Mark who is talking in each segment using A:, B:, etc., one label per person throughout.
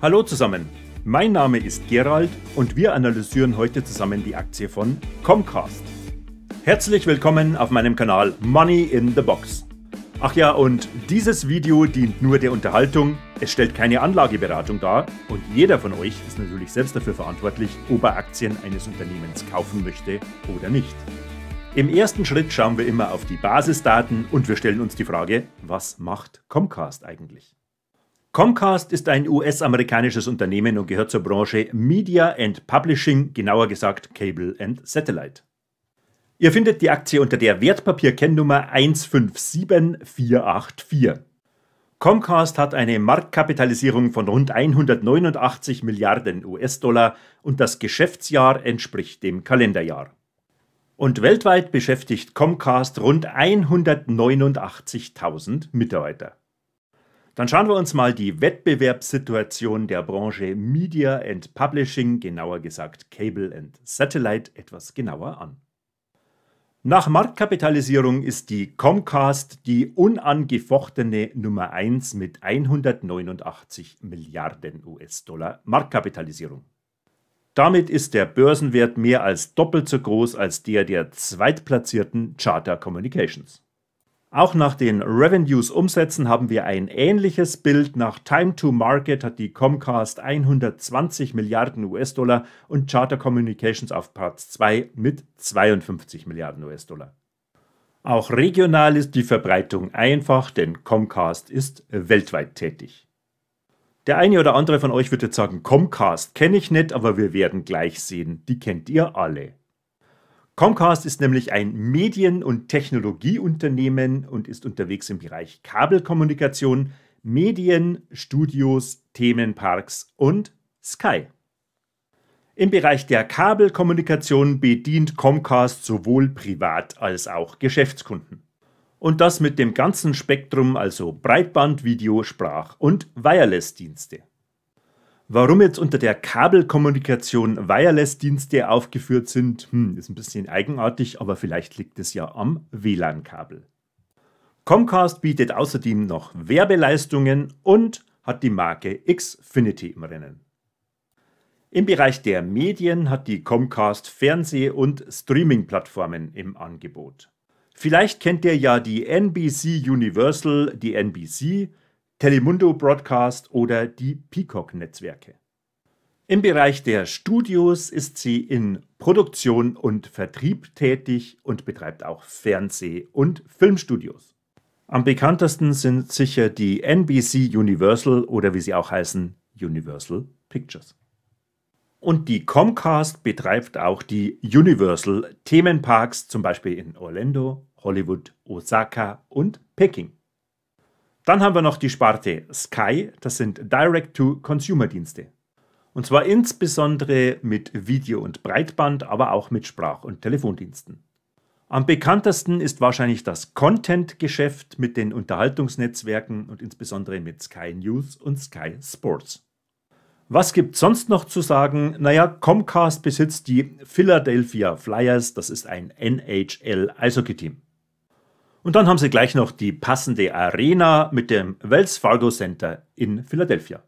A: Hallo zusammen, mein Name ist Gerald und wir analysieren heute zusammen die Aktie von Comcast. Herzlich willkommen auf meinem Kanal Money in the Box. Ach ja, und dieses Video dient nur der Unterhaltung, es stellt keine Anlageberatung dar und jeder von euch ist natürlich selbst dafür verantwortlich, ob er Aktien eines Unternehmens kaufen möchte oder nicht. Im ersten Schritt schauen wir immer auf die Basisdaten und wir stellen uns die Frage, was macht Comcast eigentlich? Comcast ist ein US-amerikanisches Unternehmen und gehört zur Branche Media and Publishing, genauer gesagt Cable and Satellite. Ihr findet die Aktie unter der Wertpapierkennnummer 157484. Comcast hat eine Marktkapitalisierung von rund 189 Milliarden US-Dollar und das Geschäftsjahr entspricht dem Kalenderjahr. Und weltweit beschäftigt Comcast rund 189.000 Mitarbeiter. Dann schauen wir uns mal die Wettbewerbssituation der Branche Media and Publishing, genauer gesagt Cable and Satellite, etwas genauer an. Nach Marktkapitalisierung ist die Comcast die unangefochtene Nummer 1 mit 189 Milliarden US-Dollar Marktkapitalisierung. Damit ist der Börsenwert mehr als doppelt so groß als der der zweitplatzierten Charter Communications. Auch nach den Revenues Umsätzen haben wir ein ähnliches Bild. Nach Time to Market hat die Comcast 120 Milliarden US-Dollar und Charter Communications auf Platz 2 mit 52 Milliarden US-Dollar. Auch regional ist die Verbreitung einfach, denn Comcast ist weltweit tätig. Der eine oder andere von euch wird jetzt sagen, Comcast kenne ich nicht, aber wir werden gleich sehen, die kennt ihr alle. Comcast ist nämlich ein Medien- und Technologieunternehmen und ist unterwegs im Bereich Kabelkommunikation, Medien, Studios, Themenparks und Sky. Im Bereich der Kabelkommunikation bedient Comcast sowohl Privat- als auch Geschäftskunden. Und das mit dem ganzen Spektrum, also Breitband, Video, Sprach- und Wireless-Dienste. Warum jetzt unter der Kabelkommunikation Wireless-Dienste aufgeführt sind, hm, ist ein bisschen eigenartig, aber vielleicht liegt es ja am WLAN-Kabel. Comcast bietet außerdem noch Werbeleistungen und hat die Marke Xfinity im Rennen. Im Bereich der Medien hat die Comcast Fernseh- und Streaming-Plattformen im Angebot. Vielleicht kennt ihr ja die NBC Universal, die NBC, Telemundo Broadcast oder die Peacock-Netzwerke. Im Bereich der Studios ist sie in Produktion und Vertrieb tätig und betreibt auch Fernseh- und Filmstudios. Am bekanntesten sind sicher die NBC Universal oder wie sie auch heißen, Universal Pictures. Und die Comcast betreibt auch die Universal Themenparks, zum Beispiel in Orlando, Hollywood, Osaka und Peking. Dann haben wir noch die Sparte Sky, das sind Direct-to-Consumer-Dienste. Und zwar insbesondere mit Video und Breitband, aber auch mit Sprach- und Telefondiensten. Am bekanntesten ist wahrscheinlich das Content-Geschäft mit den Unterhaltungsnetzwerken und insbesondere mit Sky News und Sky Sports. Was gibt sonst noch zu sagen? Naja, Comcast besitzt die Philadelphia Flyers, das ist ein NHL-Eishockey-Team. Und dann haben sie gleich noch die passende Arena mit dem Wells Fargo Center in Philadelphia.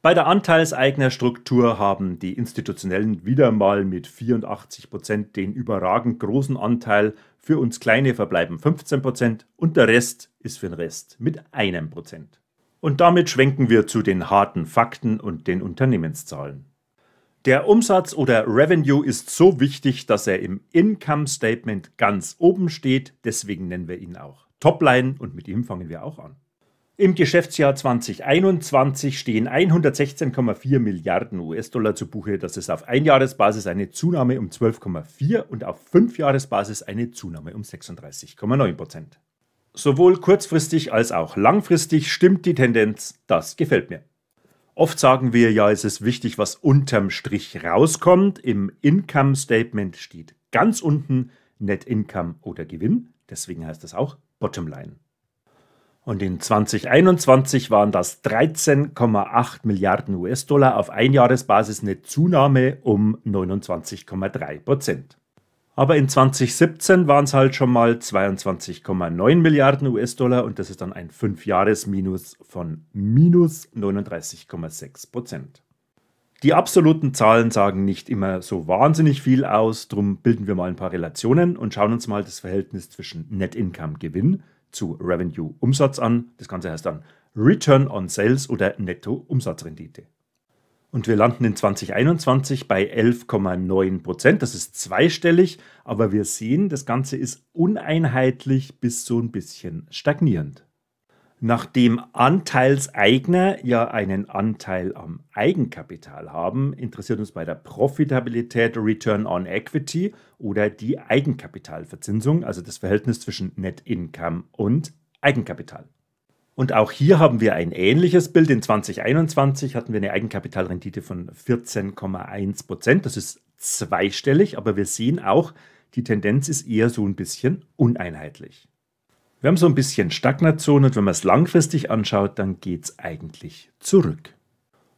A: Bei der Anteilseignerstruktur haben die Institutionellen wieder mal mit 84% Prozent den überragend großen Anteil, für uns kleine verbleiben 15% Prozent und der Rest ist für den Rest mit einem Prozent. Und damit schwenken wir zu den harten Fakten und den Unternehmenszahlen. Der Umsatz oder Revenue ist so wichtig, dass er im Income Statement ganz oben steht, deswegen nennen wir ihn auch Topline und mit ihm fangen wir auch an. Im Geschäftsjahr 2021 stehen 116,4 Milliarden US-Dollar zu Buche. Das ist auf Einjahresbasis eine Zunahme um 12,4 und auf Fünfjahresbasis eine Zunahme um 36,9 Prozent. Sowohl kurzfristig als auch langfristig stimmt die Tendenz, das gefällt mir. Oft sagen wir ja, es ist wichtig, was unterm Strich rauskommt. Im Income Statement steht ganz unten Net Income oder Gewinn. Deswegen heißt das auch Bottomline. Und in 2021 waren das 13,8 Milliarden US-Dollar auf Einjahresbasis eine Zunahme um 29,3 Prozent. Aber in 2017 waren es halt schon mal 22,9 Milliarden US-Dollar und das ist dann ein 5-Jahres-Minus von minus 39,6 Prozent. Die absoluten Zahlen sagen nicht immer so wahnsinnig viel aus, darum bilden wir mal ein paar Relationen und schauen uns mal das Verhältnis zwischen Net Income Gewinn zu Revenue Umsatz an. Das Ganze heißt dann Return on Sales oder Netto Umsatzrendite und wir landen in 2021 bei 11,9 Prozent. Das ist zweistellig, aber wir sehen, das Ganze ist uneinheitlich bis so ein bisschen stagnierend. Nachdem Anteilseigner ja einen Anteil am Eigenkapital haben, interessiert uns bei der Profitabilität Return on Equity oder die Eigenkapitalverzinsung, also das Verhältnis zwischen Net Income und Eigenkapital. Und auch hier haben wir ein ähnliches Bild. In 2021 hatten wir eine Eigenkapitalrendite von 14,1 Prozent. Das ist zweistellig, aber wir sehen auch, die Tendenz ist eher so ein bisschen uneinheitlich. Wir haben so ein bisschen Stagnation und wenn man es langfristig anschaut, dann geht es eigentlich zurück.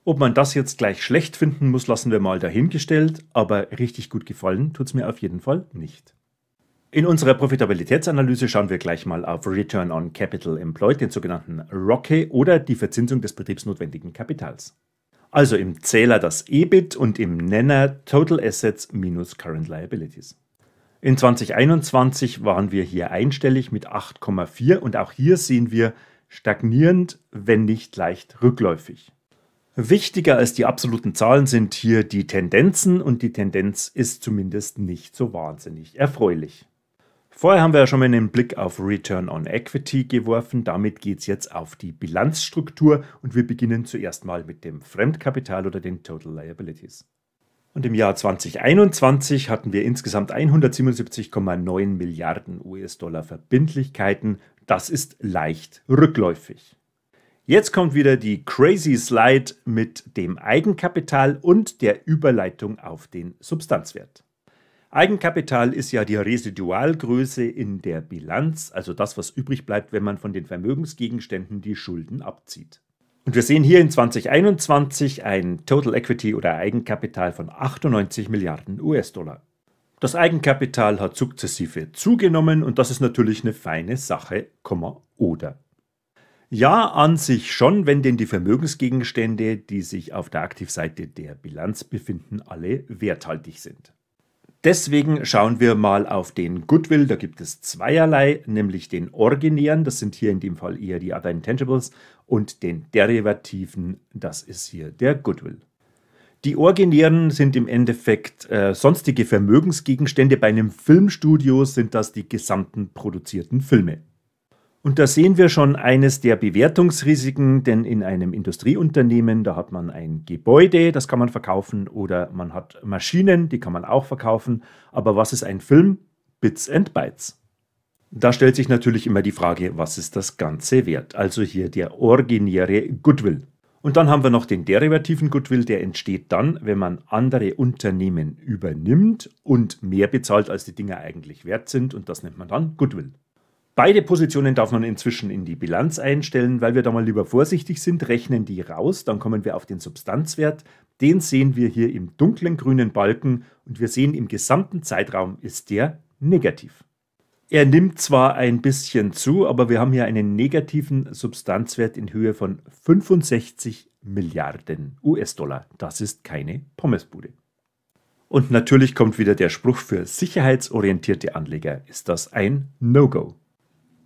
A: Ob man das jetzt gleich schlecht finden muss, lassen wir mal dahingestellt, aber richtig gut gefallen tut es mir auf jeden Fall nicht. In unserer Profitabilitätsanalyse schauen wir gleich mal auf Return on Capital Employed, den sogenannten ROCE oder die Verzinsung des betriebsnotwendigen Kapitals. Also im Zähler das EBIT und im Nenner Total Assets minus Current Liabilities. In 2021 waren wir hier einstellig mit 8,4 und auch hier sehen wir stagnierend, wenn nicht leicht rückläufig. Wichtiger als die absoluten Zahlen sind hier die Tendenzen und die Tendenz ist zumindest nicht so wahnsinnig erfreulich. Vorher haben wir ja schon mal einen Blick auf Return on Equity geworfen. Damit geht es jetzt auf die Bilanzstruktur und wir beginnen zuerst mal mit dem Fremdkapital oder den Total Liabilities. Und im Jahr 2021 hatten wir insgesamt 177,9 Milliarden US-Dollar Verbindlichkeiten. Das ist leicht rückläufig. Jetzt kommt wieder die crazy Slide mit dem Eigenkapital und der Überleitung auf den Substanzwert. Eigenkapital ist ja die Residualgröße in der Bilanz, also das, was übrig bleibt, wenn man von den Vermögensgegenständen die Schulden abzieht. Und wir sehen hier in 2021 ein Total Equity oder Eigenkapital von 98 Milliarden US-Dollar. Das Eigenkapital hat sukzessive zugenommen und das ist natürlich eine feine Sache, oder. Ja, an sich schon, wenn denn die Vermögensgegenstände, die sich auf der Aktivseite der Bilanz befinden, alle werthaltig sind. Deswegen schauen wir mal auf den Goodwill. Da gibt es zweierlei, nämlich den originären, das sind hier in dem Fall eher die Other Intangibles, und den derivativen, das ist hier der Goodwill. Die originären sind im Endeffekt äh, sonstige Vermögensgegenstände. Bei einem Filmstudio sind das die gesamten produzierten Filme. Und da sehen wir schon eines der Bewertungsrisiken, denn in einem Industrieunternehmen, da hat man ein Gebäude, das kann man verkaufen, oder man hat Maschinen, die kann man auch verkaufen. Aber was ist ein Film? Bits and Bytes. Da stellt sich natürlich immer die Frage, was ist das Ganze wert? Also hier der originäre Goodwill. Und dann haben wir noch den derivativen Goodwill, der entsteht dann, wenn man andere Unternehmen übernimmt und mehr bezahlt, als die Dinger eigentlich wert sind. Und das nennt man dann Goodwill. Beide Positionen darf man inzwischen in die Bilanz einstellen, weil wir da mal lieber vorsichtig sind, rechnen die raus, dann kommen wir auf den Substanzwert. Den sehen wir hier im dunklen grünen Balken und wir sehen im gesamten Zeitraum ist der negativ. Er nimmt zwar ein bisschen zu, aber wir haben hier einen negativen Substanzwert in Höhe von 65 Milliarden US-Dollar. Das ist keine Pommesbude. Und natürlich kommt wieder der Spruch für sicherheitsorientierte Anleger, ist das ein No-Go.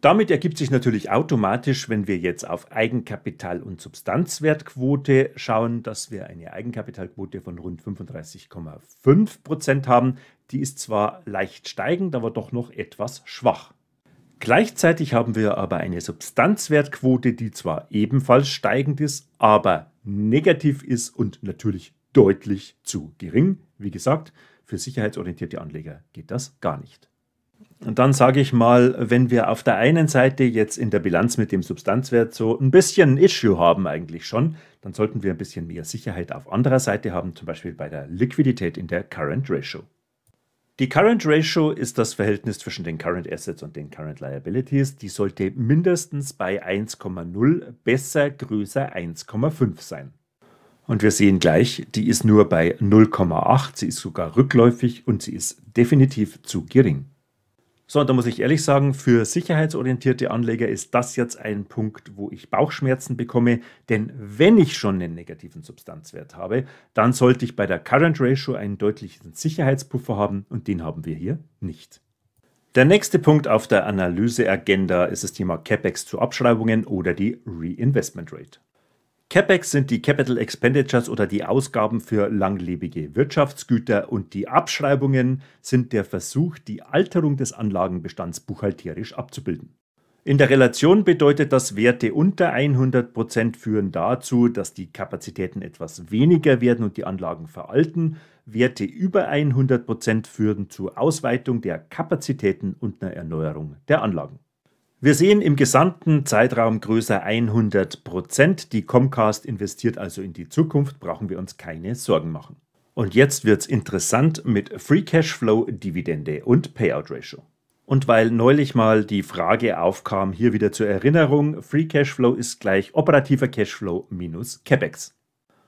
A: Damit ergibt sich natürlich automatisch, wenn wir jetzt auf Eigenkapital- und Substanzwertquote schauen, dass wir eine Eigenkapitalquote von rund 35,5 Prozent haben. Die ist zwar leicht steigend, aber doch noch etwas schwach. Gleichzeitig haben wir aber eine Substanzwertquote, die zwar ebenfalls steigend ist, aber negativ ist und natürlich deutlich zu gering. Wie gesagt, für sicherheitsorientierte Anleger geht das gar nicht. Und dann sage ich mal, wenn wir auf der einen Seite jetzt in der Bilanz mit dem Substanzwert so ein bisschen ein Issue haben eigentlich schon, dann sollten wir ein bisschen mehr Sicherheit auf anderer Seite haben, zum Beispiel bei der Liquidität in der Current Ratio. Die Current Ratio ist das Verhältnis zwischen den Current Assets und den Current Liabilities. Die sollte mindestens bei 1,0, besser größer 1,5 sein. Und wir sehen gleich, die ist nur bei 0,8, sie ist sogar rückläufig und sie ist definitiv zu gering. So, und da muss ich ehrlich sagen, für sicherheitsorientierte Anleger ist das jetzt ein Punkt, wo ich Bauchschmerzen bekomme. Denn wenn ich schon einen negativen Substanzwert habe, dann sollte ich bei der Current Ratio einen deutlichen Sicherheitspuffer haben und den haben wir hier nicht. Der nächste Punkt auf der Analyseagenda ist das Thema CapEx zu Abschreibungen oder die Reinvestment Rate. CapEx sind die Capital Expenditures oder die Ausgaben für langlebige Wirtschaftsgüter und die Abschreibungen sind der Versuch, die Alterung des Anlagenbestands buchhalterisch abzubilden. In der Relation bedeutet das, Werte unter 100% führen dazu, dass die Kapazitäten etwas weniger werden und die Anlagen veralten. Werte über 100% führen zur Ausweitung der Kapazitäten und einer Erneuerung der Anlagen. Wir sehen im gesamten Zeitraum größer 100 Prozent. Die Comcast investiert also in die Zukunft, brauchen wir uns keine Sorgen machen. Und jetzt wird's interessant mit Free Cashflow, Dividende und Payout Ratio. Und weil neulich mal die Frage aufkam, hier wieder zur Erinnerung, Free Cashflow ist gleich operativer Cashflow minus CapEx.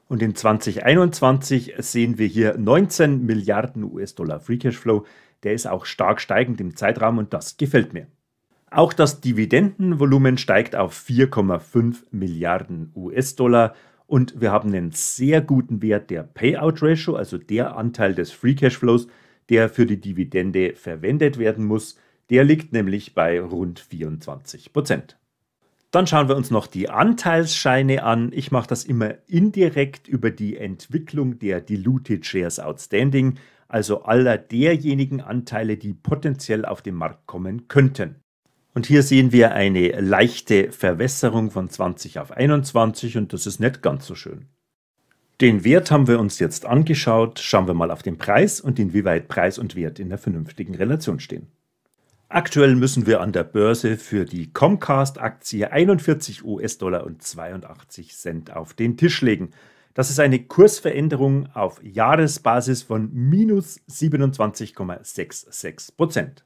A: Und in 2021 sehen wir hier 19 Milliarden US-Dollar Free Cashflow. Der ist auch stark steigend im Zeitraum und das gefällt mir. Auch das Dividendenvolumen steigt auf 4,5 Milliarden US-Dollar und wir haben einen sehr guten Wert der Payout Ratio, also der Anteil des Free Cash Flows, der für die Dividende verwendet werden muss. Der liegt nämlich bei rund 24 Prozent. Dann schauen wir uns noch die Anteilsscheine an. Ich mache das immer indirekt über die Entwicklung der Diluted Shares Outstanding, also aller derjenigen Anteile, die potenziell auf den Markt kommen könnten. Und hier sehen wir eine leichte Verwässerung von 20 auf 21 und das ist nicht ganz so schön. Den Wert haben wir uns jetzt angeschaut. Schauen wir mal auf den Preis und inwieweit Preis und Wert in der vernünftigen Relation stehen. Aktuell müssen wir an der Börse für die Comcast-Aktie 41 US-Dollar und 82 Cent auf den Tisch legen. Das ist eine Kursveränderung auf Jahresbasis von minus 27,66 Prozent.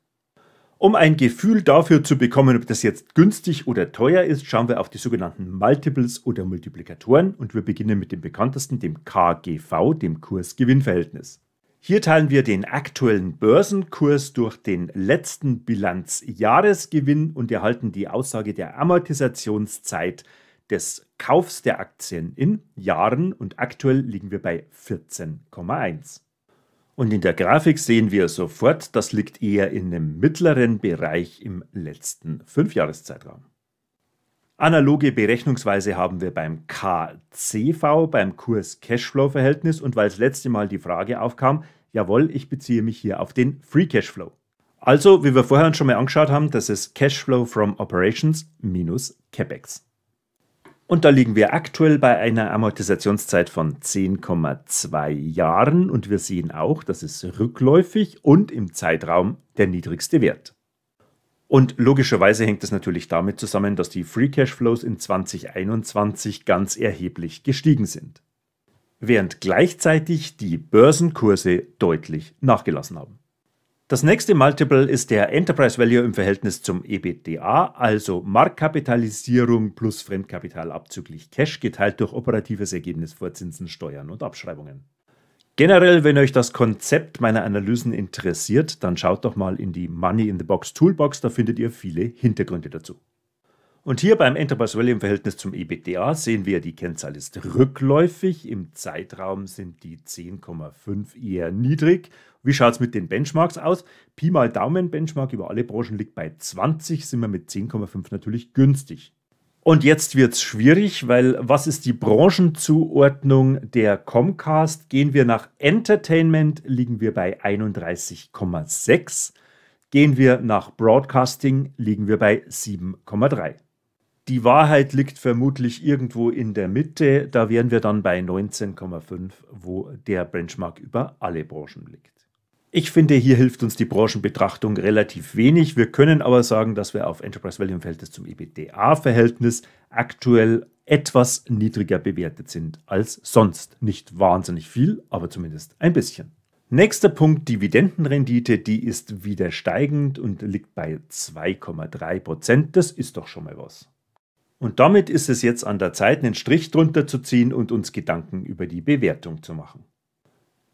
A: Um ein Gefühl dafür zu bekommen, ob das jetzt günstig oder teuer ist, schauen wir auf die sogenannten Multiples oder Multiplikatoren und wir beginnen mit dem bekanntesten, dem KGV, dem Kursgewinnverhältnis. Hier teilen wir den aktuellen Börsenkurs durch den letzten Bilanzjahresgewinn und erhalten die Aussage der Amortisationszeit des Kaufs der Aktien in Jahren und aktuell liegen wir bei 14,1. Und in der Grafik sehen wir sofort, das liegt eher in dem mittleren Bereich im letzten Fünfjahreszeitraum. Analoge Berechnungsweise haben wir beim KCV, beim Kurs Cashflow-Verhältnis und weil das letzte Mal die Frage aufkam, jawohl, ich beziehe mich hier auf den Free Cashflow. Also, wie wir vorher schon mal angeschaut haben, das ist Cashflow from Operations minus CapEx. Und da liegen wir aktuell bei einer Amortisationszeit von 10,2 Jahren und wir sehen auch, dass es rückläufig und im Zeitraum der niedrigste Wert. Und logischerweise hängt es natürlich damit zusammen, dass die Free Cash Flows in 2021 ganz erheblich gestiegen sind, während gleichzeitig die Börsenkurse deutlich nachgelassen haben. Das nächste Multiple ist der Enterprise Value im Verhältnis zum EBDA, also Marktkapitalisierung plus Fremdkapital abzüglich Cash geteilt durch operatives Ergebnis vor Zinsen, Steuern und Abschreibungen. Generell, wenn euch das Konzept meiner Analysen interessiert, dann schaut doch mal in die Money in the Box Toolbox, da findet ihr viele Hintergründe dazu. Und hier beim Enterprise Value im Verhältnis zum EBITDA sehen wir, die Kennzahl ist rückläufig. Im Zeitraum sind die 10,5 eher niedrig. Wie schaut es mit den Benchmarks aus? Pi mal Daumen, Benchmark über alle Branchen liegt bei 20, sind wir mit 10,5 natürlich günstig. Und jetzt wird es schwierig, weil was ist die Branchenzuordnung der Comcast? Gehen wir nach Entertainment, liegen wir bei 31,6. Gehen wir nach Broadcasting, liegen wir bei 7,3. Die Wahrheit liegt vermutlich irgendwo in der Mitte. Da wären wir dann bei 19,5, wo der Benchmark über alle Branchen liegt. Ich finde, hier hilft uns die Branchenbetrachtung relativ wenig. Wir können aber sagen, dass wir auf Enterprise Value im Verhältnis zum EBITDA-Verhältnis aktuell etwas niedriger bewertet sind als sonst. Nicht wahnsinnig viel, aber zumindest ein bisschen. Nächster Punkt, Dividendenrendite, die ist wieder steigend und liegt bei 2,3 Prozent. Das ist doch schon mal was. Und damit ist es jetzt an der Zeit, einen Strich drunter zu ziehen und uns Gedanken über die Bewertung zu machen.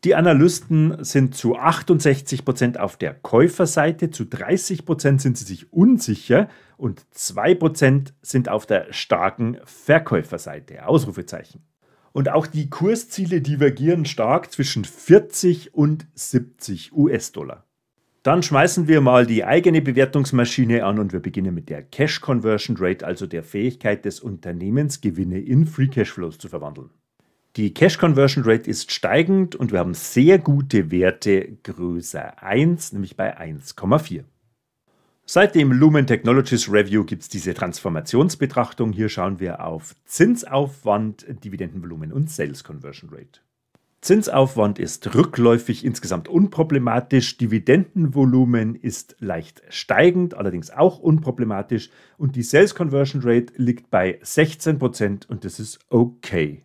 A: Die Analysten sind zu 68% auf der Käuferseite, zu 30% sind sie sich unsicher und 2% sind auf der starken Verkäuferseite. Ausrufezeichen. Und auch die Kursziele divergieren stark zwischen 40 und 70 US-Dollar. Dann schmeißen wir mal die eigene Bewertungsmaschine an und wir beginnen mit der Cash Conversion Rate, also der Fähigkeit des Unternehmens, Gewinne in Free Cash Flows zu verwandeln. Die Cash Conversion Rate ist steigend und wir haben sehr gute Werte größer 1, nämlich bei 1,4. Seit dem Lumen Technologies Review gibt es diese Transformationsbetrachtung. Hier schauen wir auf Zinsaufwand, Dividendenvolumen und Sales Conversion Rate. Zinsaufwand ist rückläufig, insgesamt unproblematisch, Dividendenvolumen ist leicht steigend, allerdings auch unproblematisch und die Sales Conversion Rate liegt bei 16% und das ist okay.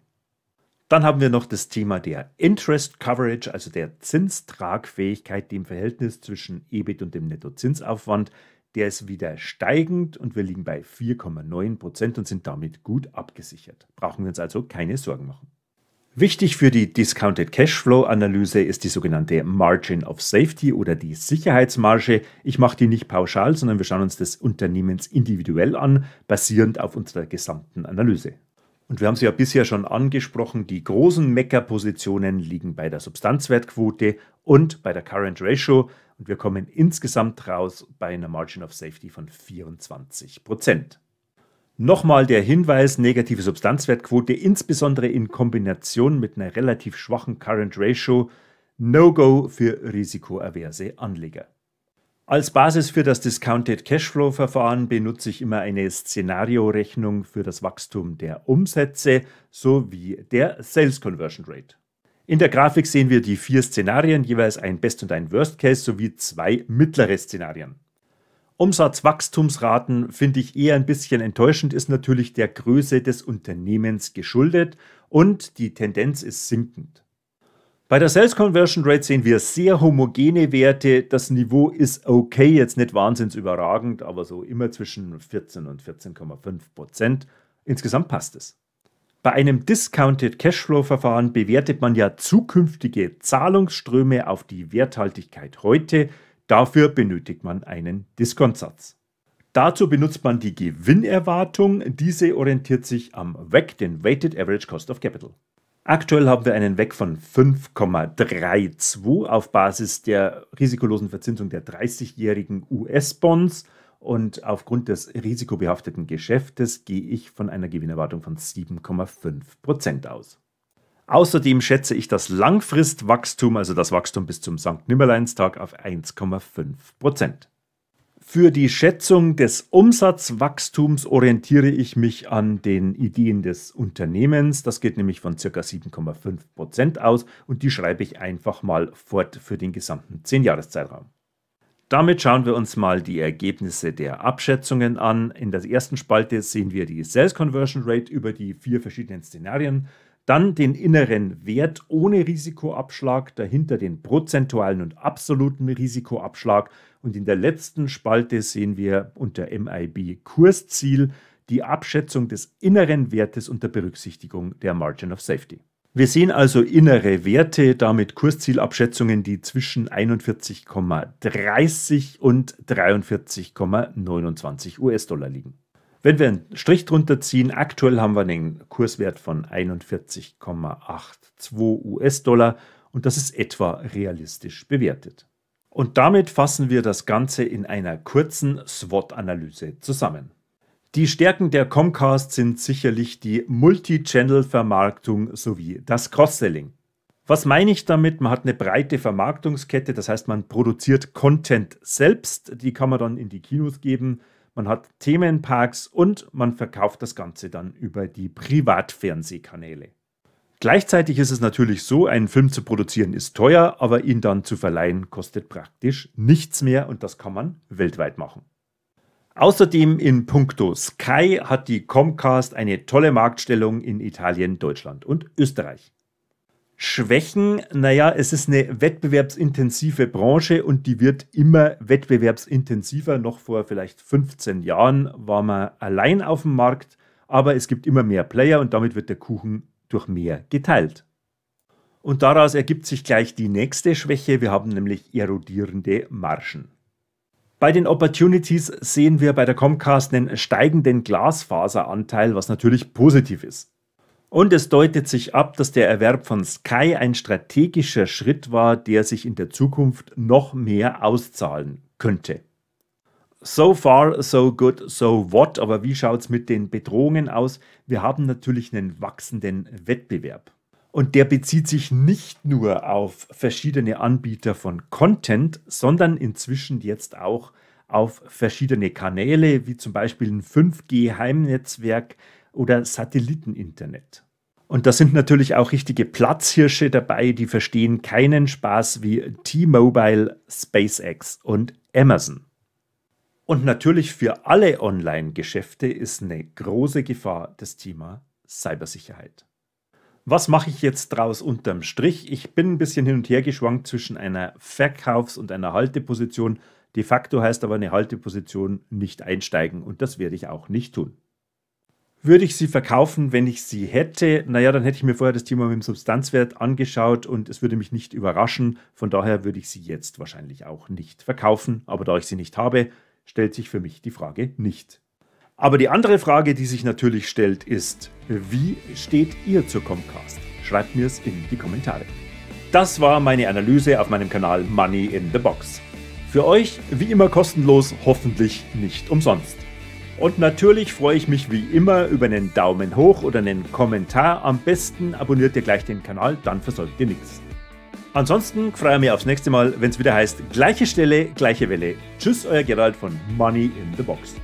A: Dann haben wir noch das Thema der Interest Coverage, also der Zinstragfähigkeit, dem Verhältnis zwischen EBIT und dem Nettozinsaufwand. Der ist wieder steigend und wir liegen bei 4,9% und sind damit gut abgesichert. Brauchen wir uns also keine Sorgen machen. Wichtig für die Discounted Cashflow Analyse ist die sogenannte Margin of Safety oder die Sicherheitsmarge. Ich mache die nicht pauschal, sondern wir schauen uns das Unternehmens individuell an, basierend auf unserer gesamten Analyse. Und wir haben es ja bisher schon angesprochen, die großen Meckerpositionen liegen bei der Substanzwertquote und bei der Current Ratio und wir kommen insgesamt raus bei einer Margin of Safety von 24 Prozent. Nochmal der Hinweis, negative Substanzwertquote, insbesondere in Kombination mit einer relativ schwachen Current Ratio, No-Go für risikoaverse Anleger. Als Basis für das Discounted Cashflow-Verfahren benutze ich immer eine Szenariorechnung für das Wachstum der Umsätze sowie der Sales Conversion Rate. In der Grafik sehen wir die vier Szenarien, jeweils ein Best- und ein Worst-Case sowie zwei mittlere Szenarien. Umsatzwachstumsraten finde ich eher ein bisschen enttäuschend, ist natürlich der Größe des Unternehmens geschuldet und die Tendenz ist sinkend. Bei der Sales Conversion Rate sehen wir sehr homogene Werte. Das Niveau ist okay, jetzt nicht wahnsinns überragend, aber so immer zwischen 14 und 14,5 Prozent. Insgesamt passt es. Bei einem Discounted Cashflow-Verfahren bewertet man ja zukünftige Zahlungsströme auf die Werthaltigkeit heute Dafür benötigt man einen Diskontsatz. Dazu benutzt man die Gewinnerwartung. Diese orientiert sich am WEC, den Weighted Average Cost of Capital. Aktuell haben wir einen WEC von 5,32 auf Basis der risikolosen Verzinsung der 30-jährigen US-Bonds. Und aufgrund des risikobehafteten Geschäftes gehe ich von einer Gewinnerwartung von 7,5% aus. Außerdem schätze ich das Langfristwachstum, also das Wachstum bis zum Sankt-Nimmerleins-Tag, auf 1,5 Prozent. Für die Schätzung des Umsatzwachstums orientiere ich mich an den Ideen des Unternehmens. Das geht nämlich von ca. 7,5 Prozent aus und die schreibe ich einfach mal fort für den gesamten 10-Jahres-Zeitraum. Damit schauen wir uns mal die Ergebnisse der Abschätzungen an. In der ersten Spalte sehen wir die Sales Conversion Rate über die vier verschiedenen Szenarien. Dann den inneren Wert ohne Risikoabschlag, dahinter den prozentualen und absoluten Risikoabschlag. Und in der letzten Spalte sehen wir unter MIB Kursziel die Abschätzung des inneren Wertes unter Berücksichtigung der Margin of Safety. Wir sehen also innere Werte, damit Kurszielabschätzungen, die zwischen 41,30 und 43,29 US-Dollar liegen. Wenn wir einen Strich drunter ziehen, aktuell haben wir einen Kurswert von 41,82 US-Dollar und das ist etwa realistisch bewertet. Und damit fassen wir das Ganze in einer kurzen SWOT-Analyse zusammen. Die Stärken der Comcast sind sicherlich die Multi-Channel-Vermarktung sowie das Cross-Selling. Was meine ich damit? Man hat eine breite Vermarktungskette, das heißt, man produziert Content selbst, die kann man dann in die Kinos geben man hat Themenparks und man verkauft das Ganze dann über die Privatfernsehkanäle. Gleichzeitig ist es natürlich so, einen Film zu produzieren ist teuer, aber ihn dann zu verleihen kostet praktisch nichts mehr und das kann man weltweit machen. Außerdem in puncto Sky hat die Comcast eine tolle Marktstellung in Italien, Deutschland und Österreich. Schwächen, naja, es ist eine wettbewerbsintensive Branche und die wird immer wettbewerbsintensiver. Noch vor vielleicht 15 Jahren war man allein auf dem Markt, aber es gibt immer mehr Player und damit wird der Kuchen durch mehr geteilt. Und daraus ergibt sich gleich die nächste Schwäche, wir haben nämlich erodierende Margen. Bei den Opportunities sehen wir bei der Comcast einen steigenden Glasfaseranteil, was natürlich positiv ist. Und es deutet sich ab, dass der Erwerb von Sky ein strategischer Schritt war, der sich in der Zukunft noch mehr auszahlen könnte. So far, so good, so what. Aber wie schaut es mit den Bedrohungen aus? Wir haben natürlich einen wachsenden Wettbewerb. Und der bezieht sich nicht nur auf verschiedene Anbieter von Content, sondern inzwischen jetzt auch auf verschiedene Kanäle, wie zum Beispiel ein 5G-Heimnetzwerk oder Satelliteninternet. Und da sind natürlich auch richtige Platzhirsche dabei, die verstehen keinen Spaß wie T-Mobile, SpaceX und Amazon. Und natürlich für alle Online-Geschäfte ist eine große Gefahr das Thema Cybersicherheit. Was mache ich jetzt draus unterm Strich? Ich bin ein bisschen hin und her geschwankt zwischen einer Verkaufs- und einer Halteposition. De facto heißt aber eine Halteposition nicht einsteigen und das werde ich auch nicht tun. Würde ich sie verkaufen, wenn ich sie hätte? Naja, dann hätte ich mir vorher das Thema mit dem Substanzwert angeschaut und es würde mich nicht überraschen. Von daher würde ich sie jetzt wahrscheinlich auch nicht verkaufen. Aber da ich sie nicht habe, stellt sich für mich die Frage nicht. Aber die andere Frage, die sich natürlich stellt, ist, wie steht ihr zur Comcast? Schreibt mir es in die Kommentare. Das war meine Analyse auf meinem Kanal Money in the Box. Für euch, wie immer kostenlos, hoffentlich nicht umsonst. Und natürlich freue ich mich wie immer über einen Daumen hoch oder einen Kommentar. Am besten abonniert ihr gleich den Kanal, dann versäumt ihr nichts. Ansonsten freue ich mich aufs nächste Mal, wenn es wieder heißt, gleiche Stelle, gleiche Welle. Tschüss, euer Gerald von Money in the Box.